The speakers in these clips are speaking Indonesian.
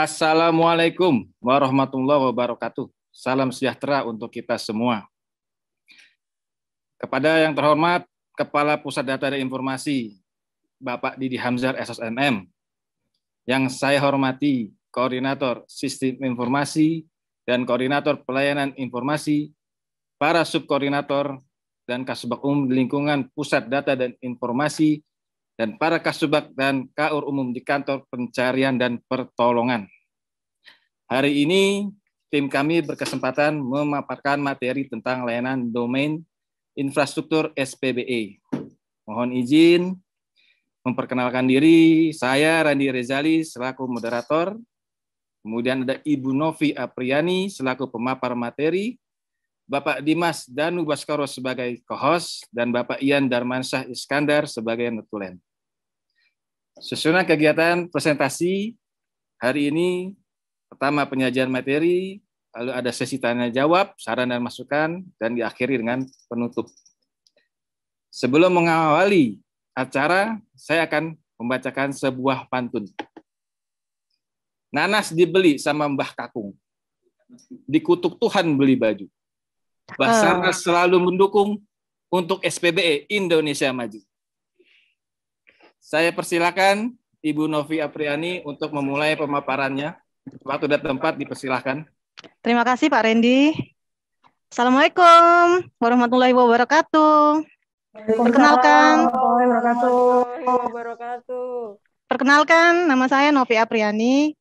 Assalamualaikum warahmatullahi wabarakatuh. Salam sejahtera untuk kita semua. Kepada yang terhormat Kepala Pusat Data dan Informasi Bapak Didi Hamzar SSMM, yang saya hormati Koordinator Sistem Informasi dan Koordinator Pelayanan Informasi, para subkoordinator dan Kasubag Umum Lingkungan Pusat Data dan Informasi dan para kasubag dan kaur umum di kantor pencarian dan pertolongan. Hari ini tim kami berkesempatan memaparkan materi tentang layanan domain infrastruktur SPBE. Mohon izin memperkenalkan diri, saya Randi Rezali selaku moderator, kemudian ada Ibu Novi Apriani selaku pemapar materi, Bapak Dimas Danu Baskoro sebagai co-host, dan Bapak Ian Darmansyah Iskandar sebagai netulen. Susunan kegiatan presentasi hari ini pertama penyajian materi, lalu ada sesi tanya jawab, saran dan masukan, dan diakhiri dengan penutup. Sebelum mengawali acara, saya akan membacakan sebuah pantun. Nanas dibeli sama Mbah Kakung. Dikutuk Tuhan beli baju. Basarnas ah. selalu mendukung untuk SPBE Indonesia Maju. Saya persilakan Ibu Novi Apriani untuk memulai pemaparannya. Waktu dan tempat dipersilahkan. Terima kasih Pak Rendi. Assalamualaikum warahmatullahi wabarakatuh. Perkenalkan. wabarakatuh. Perkenalkan, nama saya Novi Apriani.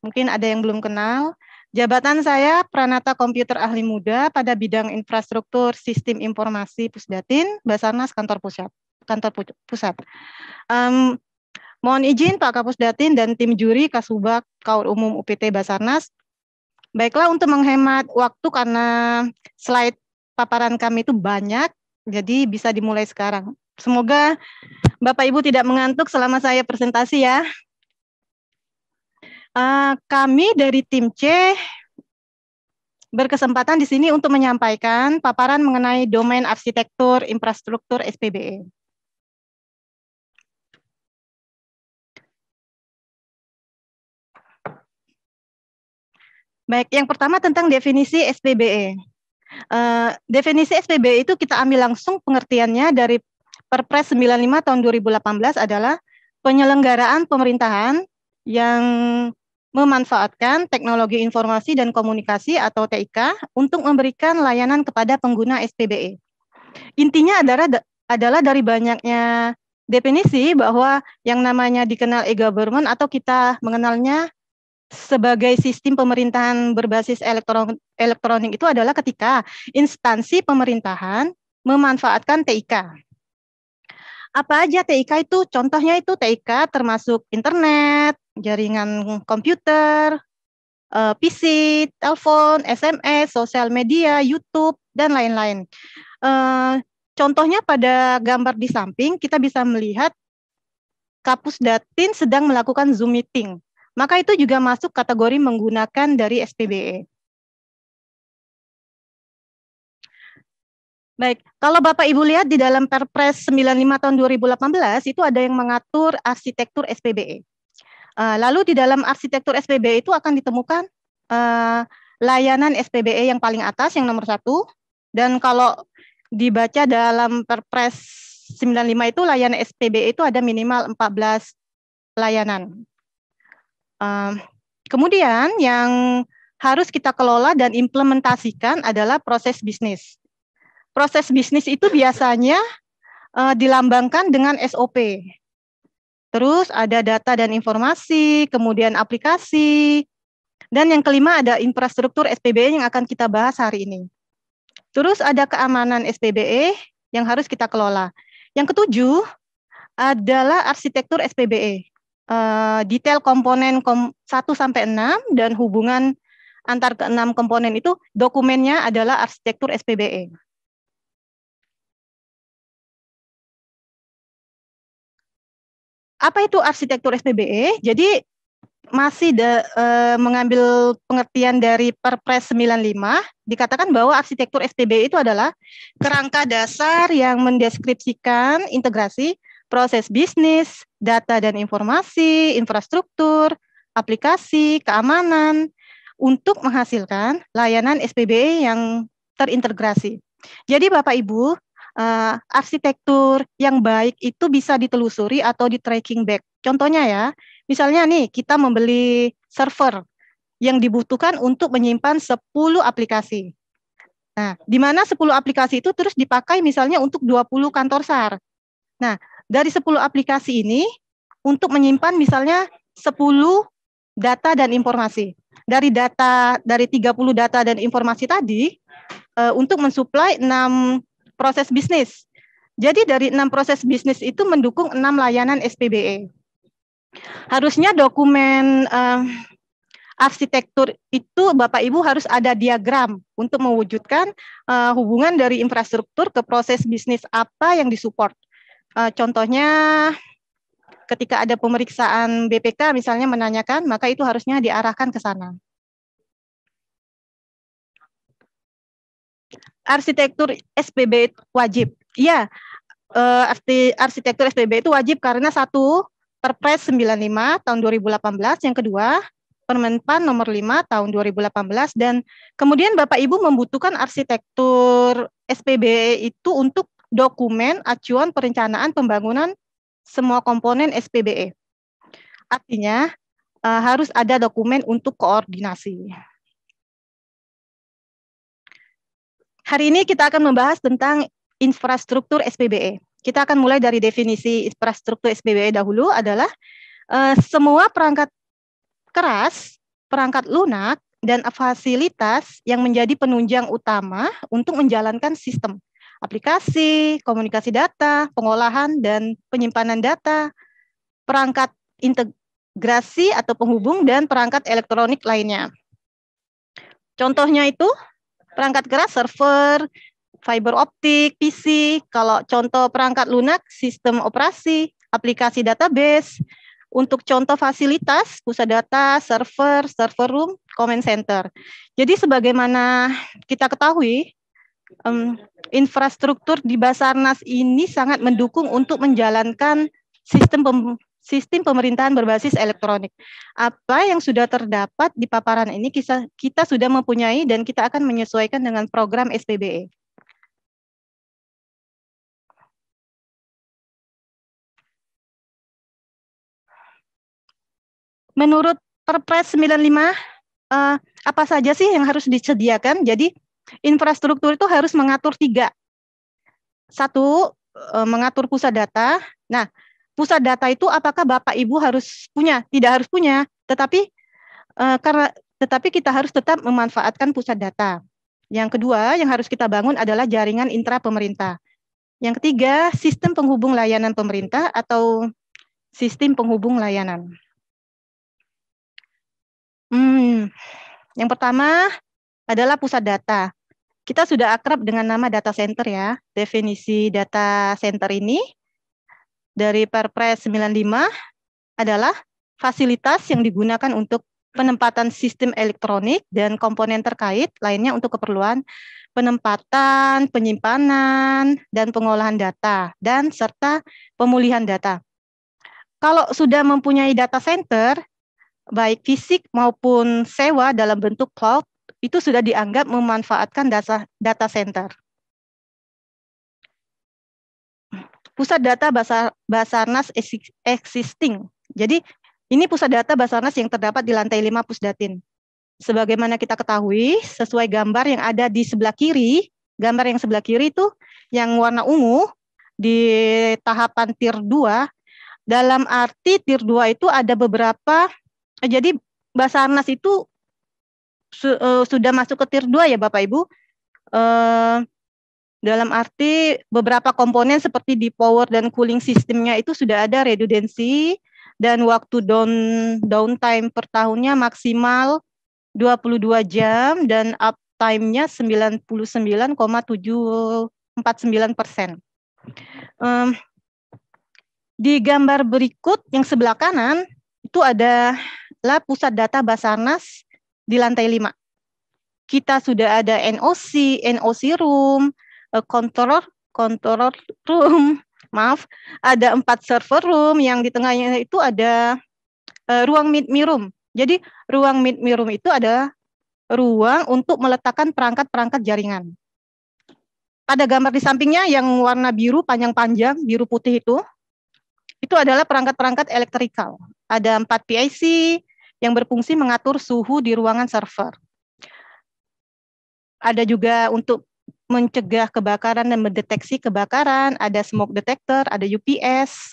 Mungkin ada yang belum kenal. Jabatan saya Pranata Komputer Ahli Muda pada bidang infrastruktur sistem informasi Pusdatin, Basarnas Kantor Pusat kantor pusat. Um, mohon izin Pak Kapus Datin dan tim juri Kasubag Kaur Umum UPT Basarnas. Baiklah untuk menghemat waktu karena slide paparan kami itu banyak, jadi bisa dimulai sekarang. Semoga Bapak Ibu tidak mengantuk selama saya presentasi ya. Uh, kami dari tim C berkesempatan di sini untuk menyampaikan paparan mengenai domain arsitektur infrastruktur SPBE. Baik, yang pertama tentang definisi SPBE. Uh, eh, definisi SPBE itu kita ambil langsung pengertiannya dari Perpres 95 tahun 2018 adalah penyelenggaraan pemerintahan yang memanfaatkan teknologi informasi dan komunikasi atau TIK untuk memberikan layanan kepada pengguna SPBE. Intinya adalah adalah dari banyaknya definisi bahwa yang namanya dikenal e-government atau kita mengenalnya sebagai sistem pemerintahan berbasis elektron elektronik itu adalah ketika instansi pemerintahan memanfaatkan TIK. Apa aja TIK itu? Contohnya itu TIK termasuk internet, jaringan komputer, eh, PC, telepon, SMS, sosial media, YouTube, dan lain-lain. Eh, contohnya pada gambar di samping kita bisa melihat Kapus Datin sedang melakukan Zoom meeting maka itu juga masuk kategori menggunakan dari SPBE. Baik, kalau Bapak Ibu lihat di dalam Perpres 95 tahun 2018 itu ada yang mengatur arsitektur SPBE. Eh, lalu di dalam arsitektur SPBE itu akan ditemukan eh, layanan SPBE yang paling atas yang nomor satu dan kalau dibaca dalam Perpres 95 itu layanan SPBE itu ada minimal 14 layanan kemudian yang harus kita kelola dan implementasikan adalah proses bisnis. Proses bisnis itu biasanya uh, dilambangkan dengan SOP. Terus ada data dan informasi, kemudian aplikasi, dan yang kelima ada infrastruktur SPBE yang akan kita bahas hari ini. Terus ada keamanan SPBE yang harus kita kelola. Yang ketujuh adalah arsitektur SPBE. Eh, detail komponen kom 1 sampai 6 dan hubungan antar keenam komponen itu dokumennya adalah arsitektur SPBE. Apa itu arsitektur SPBE? Jadi masih de, e, mengambil pengertian dari Perpres 95 dikatakan bahwa arsitektur SPBE itu adalah kerangka dasar yang mendeskripsikan integrasi proses bisnis, data dan informasi, infrastruktur, aplikasi, keamanan untuk menghasilkan layanan SPBE yang terintegrasi. Jadi Bapak Ibu, uh, arsitektur yang baik itu bisa ditelusuri atau di tracking back. Contohnya ya, misalnya nih kita membeli server yang dibutuhkan untuk menyimpan 10 aplikasi. Nah, di mana 10 aplikasi itu terus dipakai misalnya untuk 20 kantor SAR. Nah, dari 10 aplikasi ini untuk menyimpan misalnya 10 data dan informasi. Dari data dari 30 data dan informasi tadi uh, untuk mensuplai 6 proses bisnis. Jadi dari enam proses bisnis itu mendukung enam layanan SPBE. Harusnya dokumen uh, arsitektur itu Bapak Ibu harus ada diagram untuk mewujudkan uh, hubungan dari infrastruktur ke proses bisnis apa yang disupport. Eh, contohnya ketika ada pemeriksaan BPK misalnya menanyakan, maka itu harusnya diarahkan ke sana. Arsitektur SPB wajib. Ya, arsitektur SPB itu wajib karena satu Perpres 95 tahun 2018, yang kedua Permenpan nomor 5 tahun 2018 dan kemudian Bapak Ibu membutuhkan arsitektur SPB itu untuk dokumen acuan perencanaan pembangunan semua komponen SPBE. Artinya eh, harus ada dokumen untuk koordinasi. Hari ini kita akan membahas tentang infrastruktur SPBE. Kita akan mulai dari definisi infrastruktur SPBE dahulu adalah eh, semua perangkat keras, perangkat lunak, dan fasilitas yang menjadi penunjang utama untuk menjalankan sistem aplikasi, komunikasi data, pengolahan dan penyimpanan data, perangkat integrasi atau penghubung dan perangkat elektronik lainnya. Contohnya itu perangkat keras server, fiber optik, PC, kalau contoh perangkat lunak sistem operasi, aplikasi database, untuk contoh fasilitas pusat data, server, server room, comment center. Jadi sebagaimana kita ketahui um, infrastruktur di Basarnas ini sangat mendukung untuk menjalankan sistem pem, sistem pemerintahan berbasis elektronik. Apa yang sudah terdapat di paparan ini kita, kita sudah mempunyai dan kita akan menyesuaikan dengan program SPBE. Menurut Perpres 95, eh, apa saja sih yang harus disediakan? Jadi infrastruktur itu harus mengatur tiga. Satu, e, mengatur pusat data. Nah, pusat data itu apakah Bapak Ibu harus punya? Tidak harus punya, tetapi e, karena tetapi kita harus tetap memanfaatkan pusat data. Yang kedua yang harus kita bangun adalah jaringan intra pemerintah. Yang ketiga, sistem penghubung layanan pemerintah atau sistem penghubung layanan. Hmm, yang pertama, adalah pusat data. Kita sudah akrab dengan nama data center ya. Definisi data center ini dari Perpres 95 adalah fasilitas yang digunakan untuk penempatan sistem elektronik dan komponen terkait lainnya untuk keperluan penempatan, penyimpanan, dan pengolahan data, dan serta pemulihan data. Kalau sudah mempunyai data center, baik fisik maupun sewa dalam bentuk cloud, itu sudah dianggap memanfaatkan data, data center. Pusat data Basar, Basarnas existing. Jadi ini pusat data Basarnas yang terdapat di lantai 5 Pusdatin. Sebagaimana kita ketahui, sesuai gambar yang ada di sebelah kiri, gambar yang sebelah kiri itu yang warna ungu di tahapan tier 2, dalam arti tier 2 itu ada beberapa, jadi Basarnas itu su, uh, sudah masuk ke tier 2 ya Bapak Ibu. Uh, dalam arti beberapa komponen seperti di power dan cooling sistemnya itu sudah ada redundancy dan waktu down downtime per tahunnya maksimal 22 jam dan uptime-nya 99,749 persen. Um, di gambar berikut yang sebelah kanan itu adalah pusat data Basarnas di lantai 5. Kita sudah ada NOC, NOC room, eh, controller, controller room, maaf, ada empat server room yang di tengahnya itu ada uh, ruang meet me room. Jadi ruang meet me room itu ada ruang untuk meletakkan perangkat-perangkat jaringan. Pada gambar di sampingnya yang warna biru panjang-panjang, biru putih itu, itu adalah perangkat-perangkat elektrikal. Ada empat PIC, yang berfungsi mengatur suhu di ruangan server. Ada juga untuk mencegah kebakaran dan mendeteksi kebakaran, ada smoke detector, ada UPS.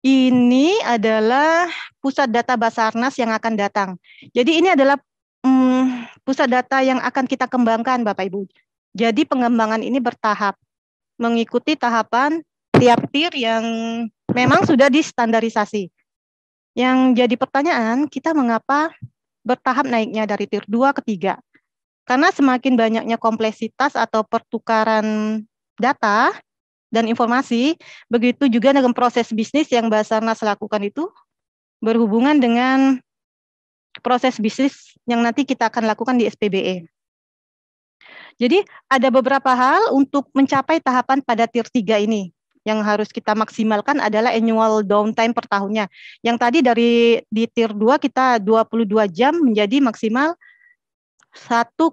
Ini adalah pusat data Basarnas yang akan datang. Jadi ini adalah hmm, pusat data yang akan kita kembangkan Bapak Ibu. Jadi pengembangan ini bertahap mengikuti tahapan tiap tir yang memang sudah distandarisasi. Yang jadi pertanyaan, kita mengapa bertahap naiknya dari tier 2 ke 3? Karena semakin banyaknya kompleksitas atau pertukaran data dan informasi, begitu juga dengan proses bisnis yang Basarnas lakukan itu berhubungan dengan proses bisnis yang nanti kita akan lakukan di SPBE. Jadi ada beberapa hal untuk mencapai tahapan pada tier 3 ini yang harus kita maksimalkan adalah annual downtime per tahunnya. Yang tadi dari di tier 2 kita 22 jam menjadi maksimal 1,6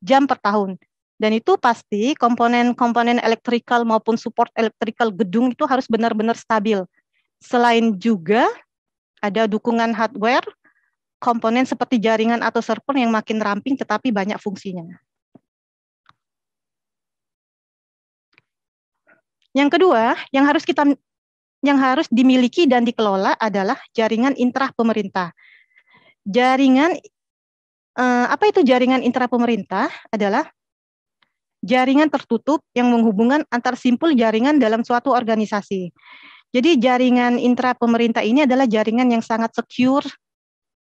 jam per tahun. Dan itu pasti komponen-komponen elektrikal maupun support elektrikal gedung itu harus benar-benar stabil. Selain juga ada dukungan hardware, komponen seperti jaringan atau server yang makin ramping tetapi banyak fungsinya. Yang kedua, yang harus kita yang harus dimiliki dan dikelola adalah jaringan intra pemerintah. Jaringan eh, apa itu jaringan intra pemerintah adalah jaringan tertutup yang menghubungkan antar simpul jaringan dalam suatu organisasi. Jadi jaringan intra pemerintah ini adalah jaringan yang sangat secure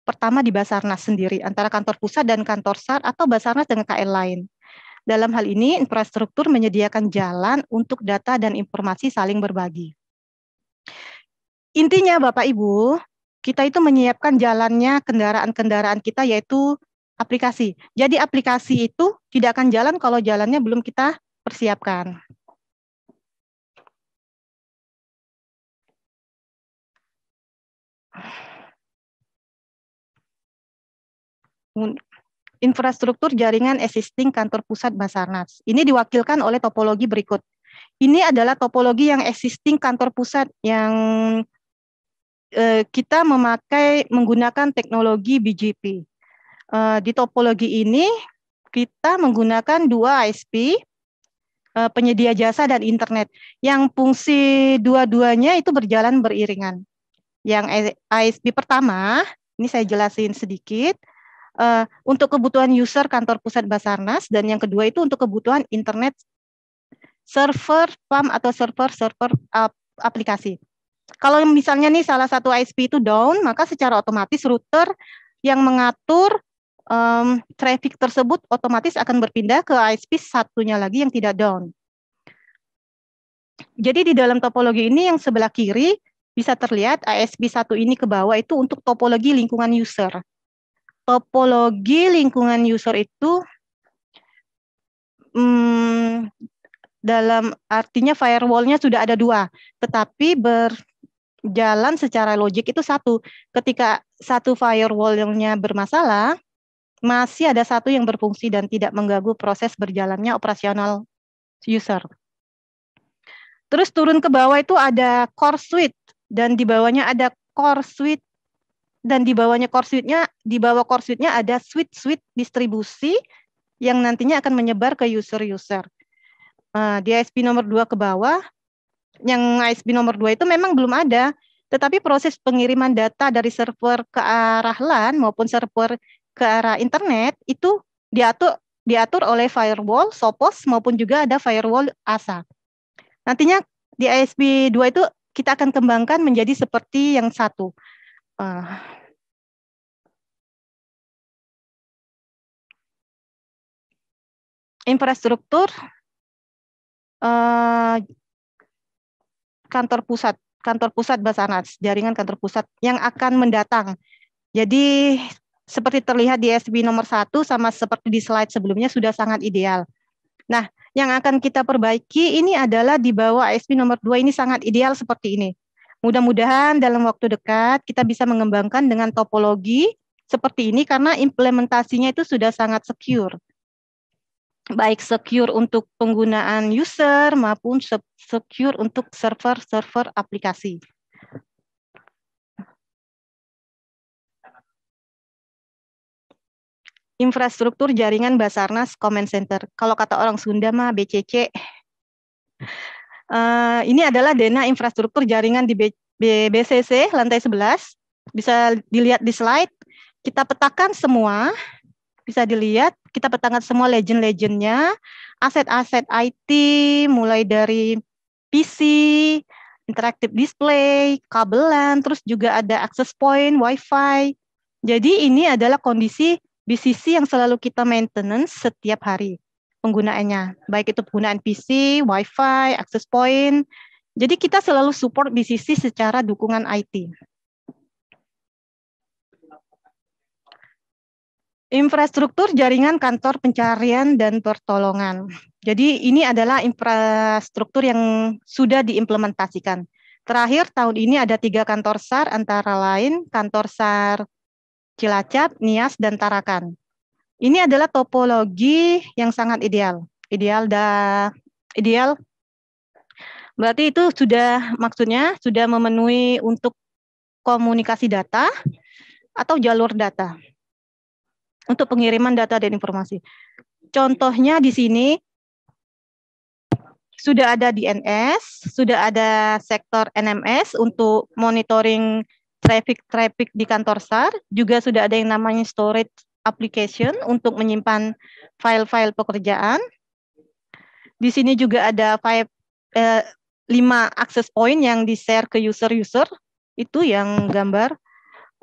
pertama di Basarnas sendiri antara kantor pusat dan kantor SAR atau Basarnas dengan KL lain. Dalam hal ini, infrastruktur menyediakan jalan untuk data dan informasi saling berbagi. Intinya, Bapak Ibu, kita itu menyiapkan jalannya kendaraan-kendaraan kita, yaitu aplikasi. Jadi, aplikasi itu tidak akan jalan kalau jalannya belum kita persiapkan infrastruktur jaringan existing kantor pusat Basarnas. Ini diwakilkan oleh topologi berikut. Ini adalah topologi yang existing kantor pusat yang eh, kita memakai menggunakan teknologi BGP. Eh, di topologi ini kita menggunakan dua ISP, eh, penyedia jasa dan internet, yang fungsi dua-duanya itu berjalan beriringan. Yang ISP pertama, ini saya jelasin sedikit, uh, untuk kebutuhan user kantor pusat Basarnas dan yang kedua itu untuk kebutuhan internet server PAM atau server server uh, aplikasi. Kalau misalnya nih salah satu ISP itu down, maka secara otomatis router yang mengatur um, traffic tersebut otomatis akan berpindah ke ISP satunya lagi yang tidak down. Jadi di dalam topologi ini yang sebelah kiri bisa terlihat ISP satu ini ke bawah itu untuk topologi lingkungan user topologi lingkungan user itu hmm, dalam artinya firewallnya sudah ada dua, tetapi berjalan secara logik itu satu. Ketika satu firewallnya bermasalah, masih ada satu yang berfungsi dan tidak mengganggu proses berjalannya operasional user. Terus turun ke bawah itu ada core suite dan di bawahnya ada core suite dan di bawahnya core suite-nya, di bawah core suite-nya ada suite-suite distribusi yang nantinya akan menyebar ke user-user. Uh, di ISP nomor 2 ke bawah, yang ISP nomor 2 itu memang belum ada, tetapi proses pengiriman data dari server ke arah LAN maupun server ke arah internet itu diatur diatur oleh firewall Sopos maupun juga ada firewall ASA. Nantinya di ISP 2 itu kita akan kembangkan menjadi seperti yang satu uh, infrastruktur uh, kantor pusat kantor pusat Basarnas, jaringan kantor pusat yang akan mendatang. Jadi seperti terlihat di SB nomor satu sama seperti di slide sebelumnya sudah sangat ideal. Nah, yang akan kita perbaiki ini adalah di bawah SB nomor dua ini sangat ideal seperti ini. Mudah-mudahan dalam waktu dekat kita bisa mengembangkan dengan topologi seperti ini karena implementasinya itu sudah sangat secure. Baik secure untuk penggunaan user maupun secure untuk server-server aplikasi. Infrastruktur jaringan Basarnas Command Center. Kalau kata orang Sunda mah BCC. Uh, ini adalah dana infrastruktur jaringan di BCC lantai 11. Bisa dilihat di slide. Kita petakan semua, bisa dilihat kita petakan semua legend-legendnya, aset-aset IT mulai dari PC, interactive display, kabelan, terus juga ada access point, wifi. Jadi ini adalah kondisi BCC yang selalu kita maintenance setiap hari penggunaannya, baik itu penggunaan PC, WiFi, fi access point. Jadi kita selalu support BCC secara dukungan IT. Infrastruktur jaringan kantor pencarian dan pertolongan. Jadi ini adalah infrastruktur yang sudah diimplementasikan. Terakhir tahun ini ada tiga kantor SAR antara lain kantor SAR Cilacap, Nias, dan Tarakan. Ini adalah topologi yang sangat ideal. Ideal da ideal berarti itu sudah maksudnya sudah memenuhi untuk komunikasi data atau jalur data untuk pengiriman data dan informasi. Contohnya di sini sudah ada DNS, sudah ada sektor NMS untuk monitoring traffic-traffic di kantor SAR, juga sudah ada yang namanya storage application untuk menyimpan file-file pekerjaan. Di sini juga ada five, eh, lima access point yang di-share ke user-user, itu yang gambar.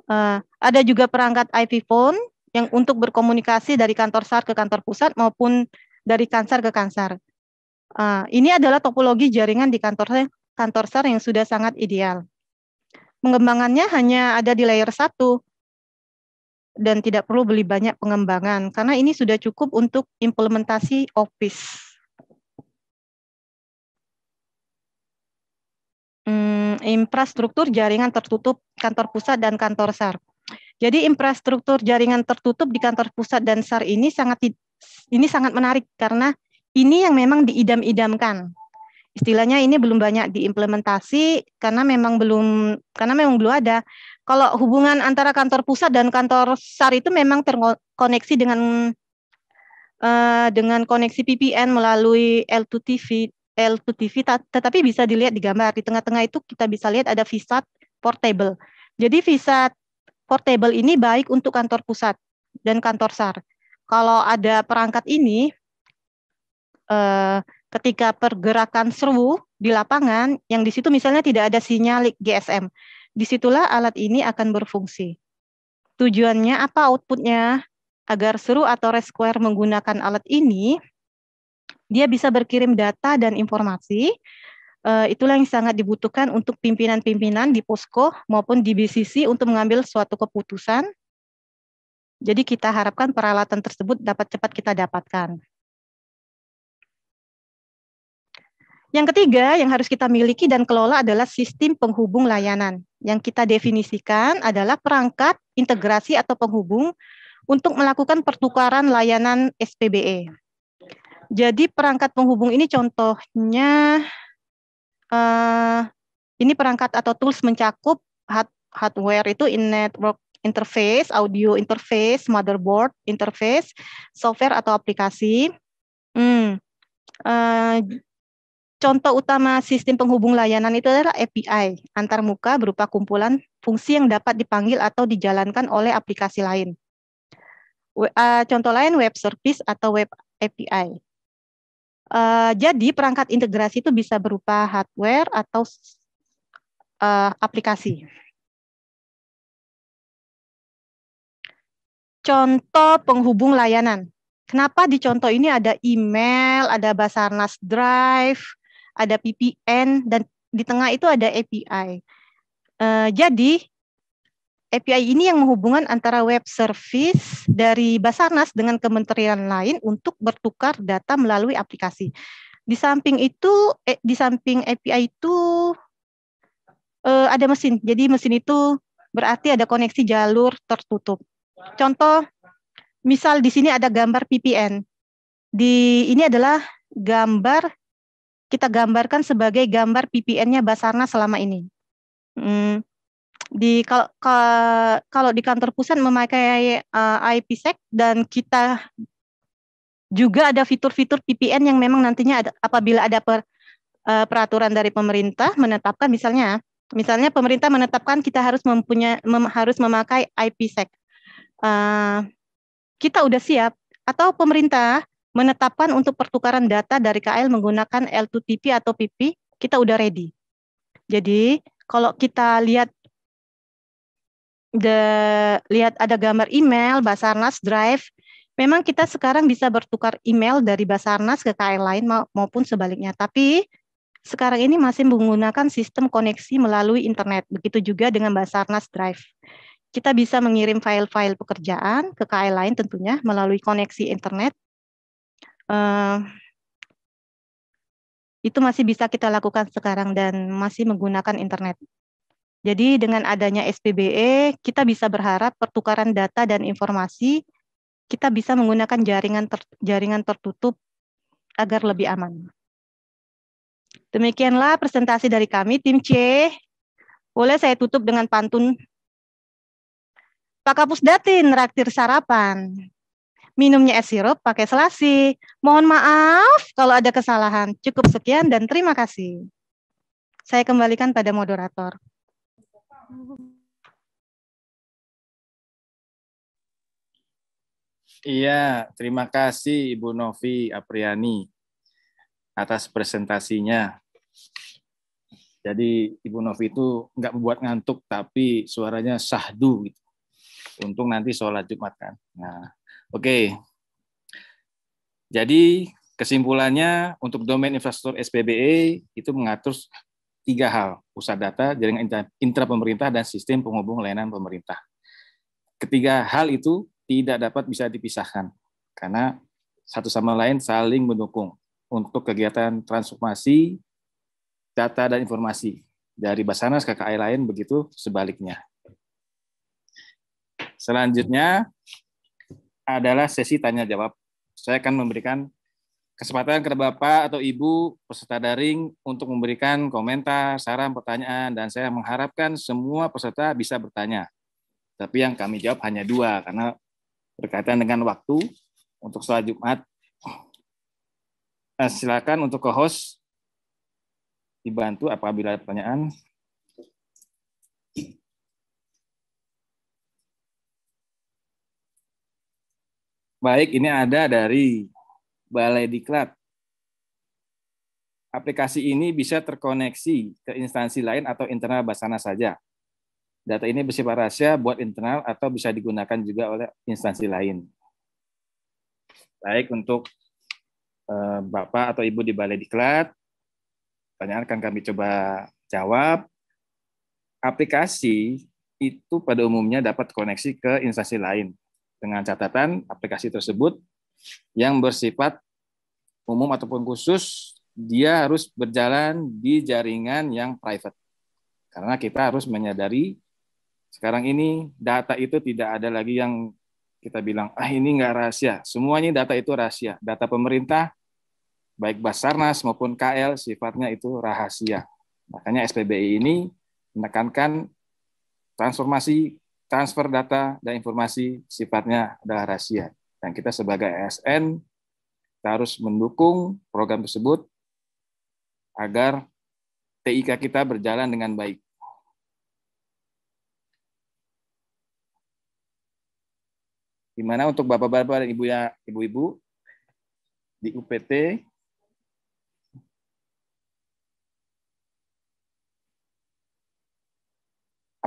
Uh, ada juga perangkat IP phone yang untuk berkomunikasi dari kantor SAR ke kantor pusat maupun dari kansar ke kansar. Uh, ini adalah topologi jaringan di kantor kantor SAR yang sudah sangat ideal. Pengembangannya hanya ada di layer 1, dan tidak perlu beli banyak pengembangan karena ini sudah cukup untuk implementasi Office. Hmm, infrastruktur jaringan tertutup kantor pusat dan kantor SAR. Jadi infrastruktur jaringan tertutup di kantor pusat dan SAR ini sangat ini sangat menarik karena ini yang memang diidam-idamkan. Istilahnya ini belum banyak diimplementasi karena memang belum karena memang belum ada. Kalau hubungan antara kantor pusat dan kantor SAR itu memang terkoneksi dengan uh, dengan koneksi PPN melalui L2TV L2TV tetapi bisa dilihat di gambar di tengah-tengah itu kita bisa lihat ada visat portable. Jadi visat portable ini baik untuk kantor pusat dan kantor SAR. Kalau ada perangkat ini uh, ketika pergerakan seru di lapangan yang di situ misalnya tidak ada sinyal GSM disitulah alat ini akan berfungsi. Tujuannya apa outputnya? Agar seru atau resquare menggunakan alat ini, dia bisa berkirim data dan informasi. Eh, itulah yang sangat dibutuhkan untuk pimpinan-pimpinan di posko maupun di BCC untuk mengambil suatu keputusan. Jadi kita harapkan peralatan tersebut dapat cepat kita dapatkan. Yang ketiga yang harus kita miliki dan kelola adalah sistem penghubung layanan. Yang kita definisikan adalah perangkat integrasi atau penghubung untuk melakukan pertukaran layanan SPBE. Jadi perangkat penghubung ini contohnya eh, ini perangkat atau tools mencakup hardware itu in network interface, audio interface, motherboard interface, software atau aplikasi. Hmm. Uh, Contoh utama sistem penghubung layanan itu adalah API, antarmuka berupa kumpulan fungsi yang dapat dipanggil atau dijalankan oleh aplikasi lain. Eh, contoh lain web service atau web API. Eh, jadi perangkat integrasi itu bisa berupa hardware atau eh, aplikasi. Contoh penghubung layanan. Kenapa di contoh ini ada email, ada Basarnas Drive, ada PPN, dan di tengah itu ada API. Uh, eh, jadi API ini yang menghubungkan antara web service dari Basarnas dengan kementerian lain untuk bertukar data melalui aplikasi. Di samping itu, eh, di samping API itu eh, ada mesin. Jadi mesin itu berarti ada koneksi jalur tertutup. Contoh, misal di sini ada gambar PPN. Di ini adalah gambar kita gambarkan sebagai gambar PPN-nya Basarnas selama ini. Hmm, di kalau ke, kalau di kantor pusat memakai uh, eh, IPsec dan kita juga ada fitur-fitur PPN yang memang nantinya ada, apabila ada per, uh, peraturan dari pemerintah menetapkan misalnya misalnya pemerintah menetapkan kita harus mempunyai mem, harus memakai IPsec. Uh, eh, kita udah siap atau pemerintah menetapkan untuk pertukaran data dari KL menggunakan L2TP atau PP, kita udah ready. Jadi, kalau kita lihat the, lihat ada gambar email Basarnas Drive, memang kita sekarang bisa bertukar email dari Basarnas ke KL lain maupun sebaliknya. Tapi sekarang ini masih menggunakan sistem koneksi melalui internet. Begitu juga dengan Basarnas Drive. Kita bisa mengirim file-file pekerjaan ke KL lain tentunya melalui koneksi internet Eh, itu masih bisa kita lakukan sekarang dan masih menggunakan internet. Jadi dengan adanya SPBE, kita bisa berharap pertukaran data dan informasi kita bisa menggunakan jaringan ter, jaringan tertutup agar lebih aman. Demikianlah presentasi dari kami tim C. Boleh saya tutup dengan pantun Pak Kapus Datin raktir sarapan minumnya es sirup pakai selasi. Mohon maaf kalau ada kesalahan. Cukup sekian dan terima kasih. Saya kembalikan pada moderator. Iya, terima kasih Ibu Novi Apriani atas presentasinya. Jadi Ibu Novi itu nggak membuat ngantuk, tapi suaranya sahdu. Gitu. Untung nanti sholat Jumat kan. Nah, Oke. Jadi kesimpulannya untuk domain infrastruktur SPBE itu mengatur tiga hal, pusat data, jaringan intra pemerintah, dan sistem penghubung layanan pemerintah. Ketiga hal itu tidak dapat bisa dipisahkan, karena satu sama lain saling mendukung untuk kegiatan transformasi data dan informasi dari Basarnas KKI lain begitu sebaliknya. Selanjutnya, adalah sesi tanya jawab. Saya akan memberikan kesempatan kepada Bapak atau Ibu peserta daring untuk memberikan komentar, saran, pertanyaan, dan saya mengharapkan semua peserta bisa bertanya. Tapi yang kami jawab hanya dua, karena berkaitan dengan waktu untuk sholat Jumat. Eh, silakan untuk ke-host dibantu apabila ada pertanyaan. Baik, ini ada dari Balai Diklat. Aplikasi ini bisa terkoneksi ke instansi lain atau internal Basana saja. Data ini bersifat rahasia buat internal atau bisa digunakan juga oleh instansi lain. Baik, untuk eh, Bapak atau Ibu di Balai Diklat, pertanyaan akan kami coba jawab. Aplikasi itu pada umumnya dapat koneksi ke instansi lain dengan catatan aplikasi tersebut yang bersifat umum ataupun khusus dia harus berjalan di jaringan yang private. Karena kita harus menyadari sekarang ini data itu tidak ada lagi yang kita bilang, ah ini nggak rahasia. Semuanya data itu rahasia. Data pemerintah, baik Basarnas maupun KL, sifatnya itu rahasia. Makanya SPBI ini menekankan transformasi transfer data dan informasi sifatnya adalah rahasia. Dan kita sebagai ASN kita harus mendukung program tersebut agar TIK kita berjalan dengan baik. Gimana untuk bapak-bapak dan ibu ibu-ibu di UPT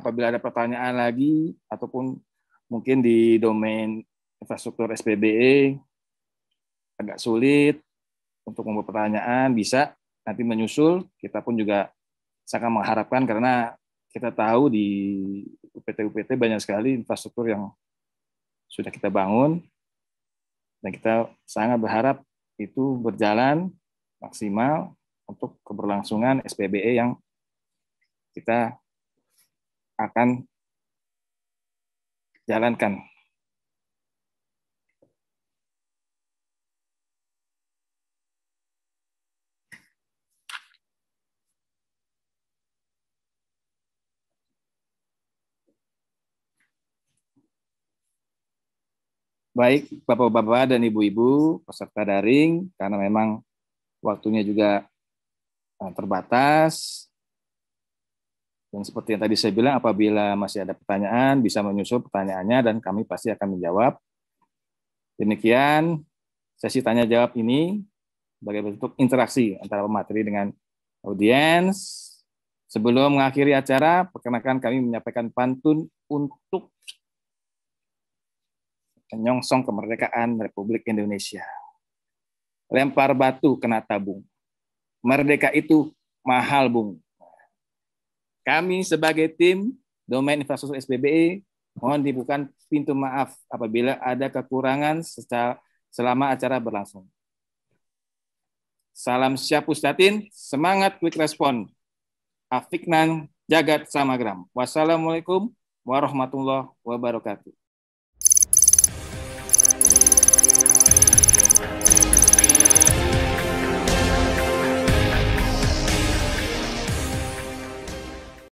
apabila ada pertanyaan lagi ataupun mungkin di domain infrastruktur SPBE agak sulit untuk membuat pertanyaan bisa nanti menyusul kita pun juga sangat mengharapkan karena kita tahu di UPT-UPT banyak sekali infrastruktur yang sudah kita bangun dan kita sangat berharap itu berjalan maksimal untuk keberlangsungan SPBE yang kita akan jalankan. Baik, Bapak-bapak dan Ibu-ibu peserta daring karena memang waktunya juga eh, terbatas dan seperti yang tadi saya bilang, apabila masih ada pertanyaan, bisa menyusul pertanyaannya dan kami pasti akan menjawab. Demikian sesi tanya jawab ini sebagai bentuk interaksi antara pemateri dengan audiens. Sebelum mengakhiri acara, perkenankan kami menyampaikan pantun untuk menyongsong kemerdekaan Republik Indonesia. Lempar batu kena tabung. Merdeka itu mahal, Bung. Kami sebagai tim domain infrastruktur SPBE mohon dibukakan pintu maaf apabila ada kekurangan secara, selama acara berlangsung. Salam siap Ustadzin, semangat quick respon. Afiknan jagat samagram. Wassalamualaikum warahmatullahi wabarakatuh.